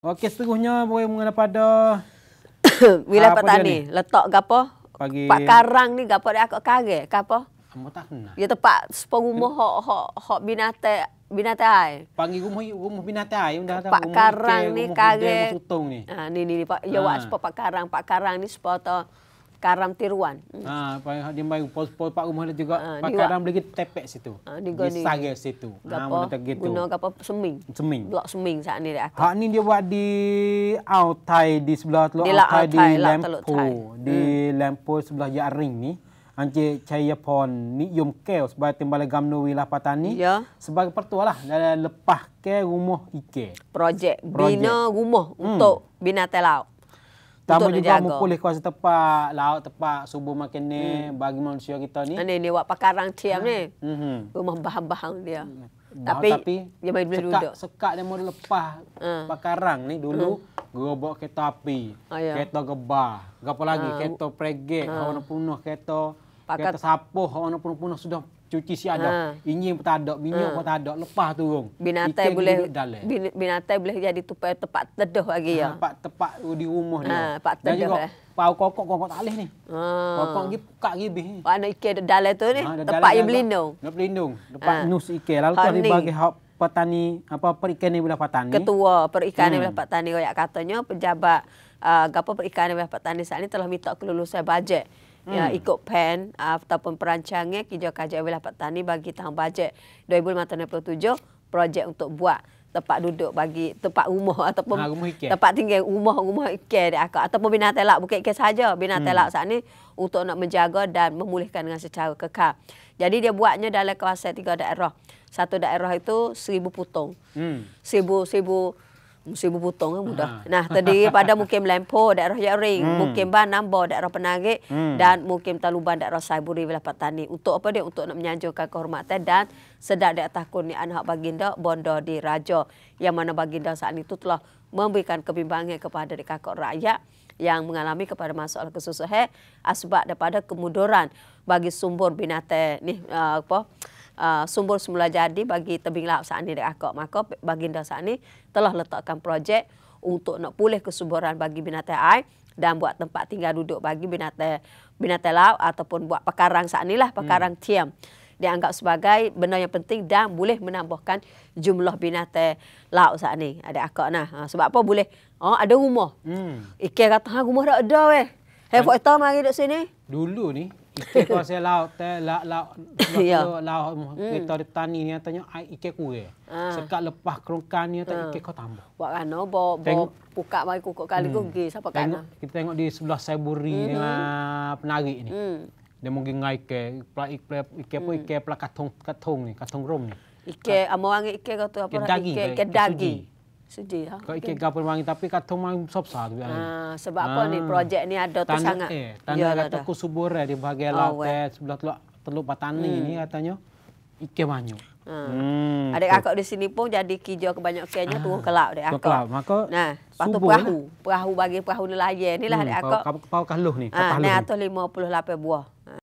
Okey, seterusnya boleh mengenai pada... Wilayah petani, letak ke apa? Pagi... Pak Karang ni, apa dia akut kare ke apa? Kamu tak kenal. Ya tempat sepuluh rumah hok hok hok binatai binatai ai. Panggi rumah rumah binatai ai undah tak. Pak Karang ni kare. Ah ni ni ni Pak ha. ya wak sepuluh Pak Karang, Pak Karang ni sepuluh karam tiruan. Ha, dia main pos-pos pak rumah dia juga. Ha, ah, pak karam lagi tepek situ. Ha, ah, di di sarai situ. Gapa, ha, gitu. Guna apa seming. Seming. Blok seming saat ni dia akan. ni dia buat di Altai di sebelah Teluk lah di Altai, lah di Lampu. Di Lampu hmm. sebelah Jaring ni. Anje Chaya Pon Nikyum Kel sebagai timbalan gamno Wilah Patani. Ya. Sebagai pertualah lah. Lepas ke rumah Ike. Projek. Bina rumah hmm. untuk bina telau. Pertama untuk juga mempulih kuasa tepat, laut tepat, subuh makin ni hmm. bagi manusia kita ni. Ini ni buat pakarang ciam hmm. ni. Hmm. Rumah bahang-bahang dia. Bahang, hmm. tapi, tapi dia main boleh duduk. Sekak dia mau lepas hmm. pakarang ni dulu. Hmm. Gerobok kereta api, oh, ya. kereta gebah, apa lagi, hmm. kereta pregek, hmm. Ah. orang punuh kereta Pakat. Kata sapuh orang nak punuh-punuh sudah cuci si ada. Ha. Ingin pun tak ada, minyak ha. pun tak ada. Lepas tu rung. Binatai Ikan boleh binatai boleh jadi tupai tempat teduh lagi ya. Ah, tempat ha. di rumah ha. dia. Tempat ah, teduh. Dan juga, eh. Pau kokok kokok tak leh ni. Ha. Kokok gi buka gi bih. Mana ikan dalam tu ni? Ha. Tempat yang berlindung. Nak berlindung. Tempat ha. nus ikan. Lalu tu dia bagi hak petani apa perikan ni bila petani. Ketua perikan ni hmm. bila petani koyak katanya pejabat uh, gapo perikan ni bila petani saat ini telah minta kelulusan bajet. Ya, hmm. ya, ikut pen uh, ataupun perancangnya kerja kerja wilayah petani bagi tahun bajet 2027 projek untuk buat tempat duduk bagi tempat rumah ataupun ha, rumah tempat tinggal rumah rumah ikan di akak ataupun bina telak bukan ikan saja bina hmm. telak saat ni untuk nak menjaga dan memulihkan dengan secara kekal. Jadi dia buatnya dalam kawasan tiga daerah. Satu daerah itu seribu putung. Hmm. Seribu, seribu Mesti berputong kan mudah. Ha. Nah, tadi pada mukim Lempo, daerah Yaring, hmm. mukim Banam, daerah Penanggit, hmm. dan mukim Taluban, daerah Saiburi, Wilayah Patani. Untuk apa dia? Untuk nak menyanjurkan kehormatan dan sedar di atas kuni anak baginda, bondo di Raja, yang mana baginda saat itu telah memberikan kebimbangan kepada dikakak rakyat yang mengalami kepada masalah kesusahan asbab daripada kemuduran bagi sumber binatang ni uh, apa Ah, sumber semula jadi bagi tebing laut saat ini di akok. Maka baginda saat ini telah letakkan projek untuk nak pulih kesuburan bagi binatang air dan buat tempat tinggal duduk bagi binatang binatang laut ataupun buat pekarang saat ini lah pekarang hmm. tiam dianggap sebagai benda yang penting dan boleh menambahkan jumlah binatang laut saat ini. Ada akak nah. Ah, sebab apa boleh? Oh, ada rumah. Hmm. Ikan kata ha, rumah dah ada weh. Hei, Fok Eto mari duduk sini. Dulu ni, Ike kau saya laut teh la la la kita ya. hmm. di tani ni tanya ai ike ku ye. Ah. Sekak lepas kerongkan ni tak ah. ike kau tambah. Buat kan bo bo buka mai kukuk kali ku hmm. ge. siapa kan. Kita tengok di sebelah saiburi mm dengan penari ni. Hmm. Lah, Dia mungkin ngai ke pla ike ike pun ike pla katong katong ni katong rom ni. Ike amo ange ike kau tu apa ike ike daging. Sedih lah. Kau ikut gapa mangi tapi kata mangi sop tu. Ah, sebab apa ah, ni projek ni ada tu sangat. Eh, tanda ya, kata ku subur eh, di bahagian lautan oh, sebelah teluk teluk patani hmm. ni katanya ikan banyak. Ah. Hmm. Adik akak di sini pun jadi kijo kebanyakannya ah. tuh kelap adik akak. Kelap. Maka nah, patu perahu. Lah. Perahu bagi perahu nelayan inilah hmm, adik akak. Kau kau kaluh ni. Kau ah, kaluh. Ah, 158 buah.